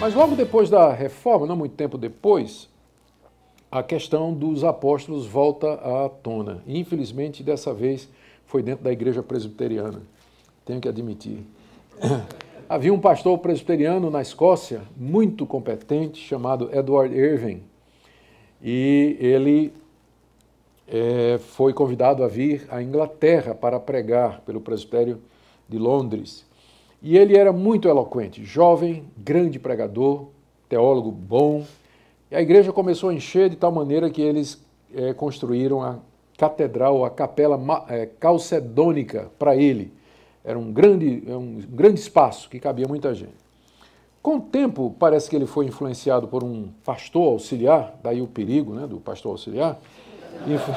Mas logo depois da reforma, não muito tempo depois, a questão dos apóstolos volta à tona. Infelizmente, dessa vez foi dentro da igreja presbiteriana. Tenho que admitir. Havia um pastor presbiteriano na Escócia, muito competente, chamado Edward Irving. E ele é, foi convidado a vir à Inglaterra para pregar pelo presbitério de Londres. E ele era muito eloquente, jovem, grande pregador, teólogo bom. E a igreja começou a encher de tal maneira que eles é, construíram a catedral, a capela é, calcedônica para ele. Era um grande, é um grande espaço que cabia muita gente. Com o tempo, parece que ele foi influenciado por um pastor auxiliar, daí o perigo né, do pastor auxiliar. Influ...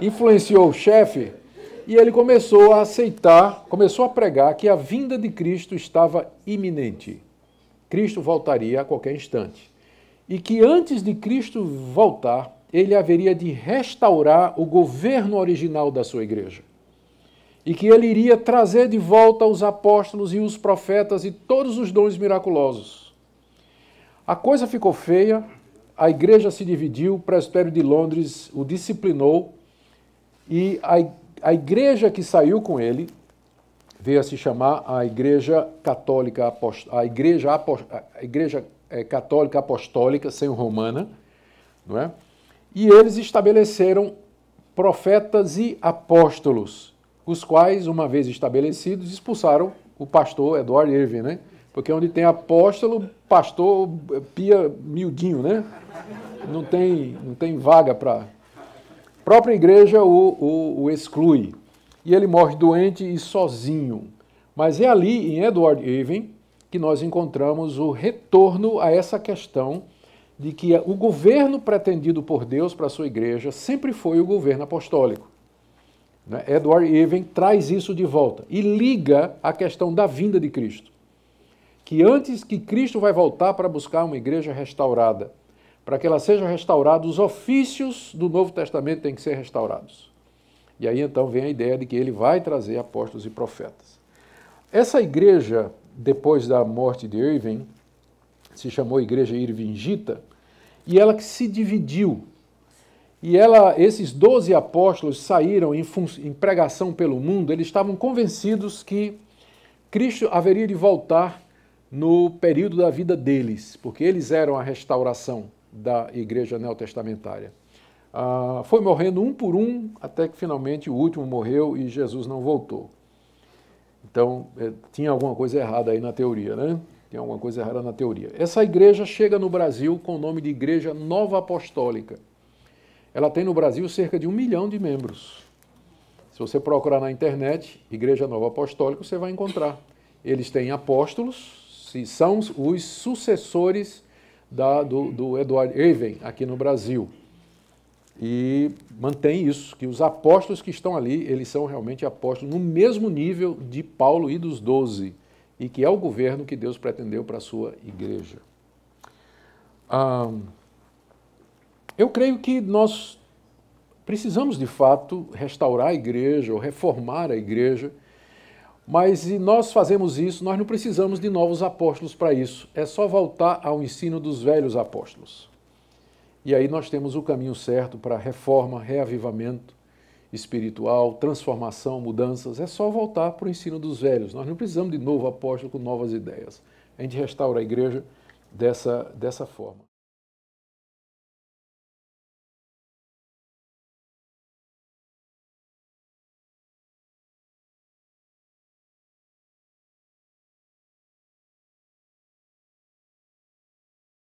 Influenciou o chefe e ele começou a aceitar, começou a pregar que a vinda de Cristo estava iminente. Cristo voltaria a qualquer instante. E que antes de Cristo voltar, ele haveria de restaurar o governo original da sua igreja. E que ele iria trazer de volta os apóstolos e os profetas e todos os dons miraculosos. A coisa ficou feia, a igreja se dividiu, o presbítero de Londres o disciplinou e a a igreja que saiu com ele veio a se chamar a Igreja Católica Apostólica, a Igreja, Apost... a igreja é, Católica Apostólica, sem romana, não é? E eles estabeleceram profetas e apóstolos, os quais, uma vez estabelecidos, expulsaram o pastor Edward Irving, né? Porque onde tem apóstolo, pastor é, pia miudinho, né? Não tem, não tem vaga para própria igreja o, o, o exclui. E ele morre doente e sozinho. Mas é ali, em Edward Even, que nós encontramos o retorno a essa questão de que o governo pretendido por Deus para a sua igreja sempre foi o governo apostólico. Né? Edward Even traz isso de volta e liga a questão da vinda de Cristo. Que antes que Cristo vai voltar para buscar uma igreja restaurada, para que ela seja restaurada, os ofícios do Novo Testamento têm que ser restaurados. E aí então vem a ideia de que ele vai trazer apóstolos e profetas. Essa igreja, depois da morte de Irving, se chamou Igreja Irvingita, e ela que se dividiu. E ela, esses doze apóstolos saíram em, em pregação pelo mundo, eles estavam convencidos que Cristo haveria de voltar no período da vida deles, porque eles eram a restauração da igreja neotestamentária. Ah, foi morrendo um por um, até que finalmente o último morreu e Jesus não voltou. Então, é, tinha alguma coisa errada aí na teoria, né? Tem alguma coisa errada na teoria. Essa igreja chega no Brasil com o nome de Igreja Nova Apostólica. Ela tem no Brasil cerca de um milhão de membros. Se você procurar na internet, Igreja Nova Apostólica, você vai encontrar. Eles têm apóstolos, são os sucessores da, do, do Edward Irving aqui no Brasil. E mantém isso, que os apóstolos que estão ali, eles são realmente apóstolos no mesmo nível de Paulo e dos doze, e que é o governo que Deus pretendeu para a sua igreja. Ah, eu creio que nós precisamos, de fato, restaurar a igreja ou reformar a igreja mas se nós fazemos isso, nós não precisamos de novos apóstolos para isso. É só voltar ao ensino dos velhos apóstolos. E aí nós temos o caminho certo para reforma, reavivamento espiritual, transformação, mudanças. É só voltar para o ensino dos velhos. Nós não precisamos de novo apóstolo com novas ideias. A gente restaura a igreja dessa, dessa forma.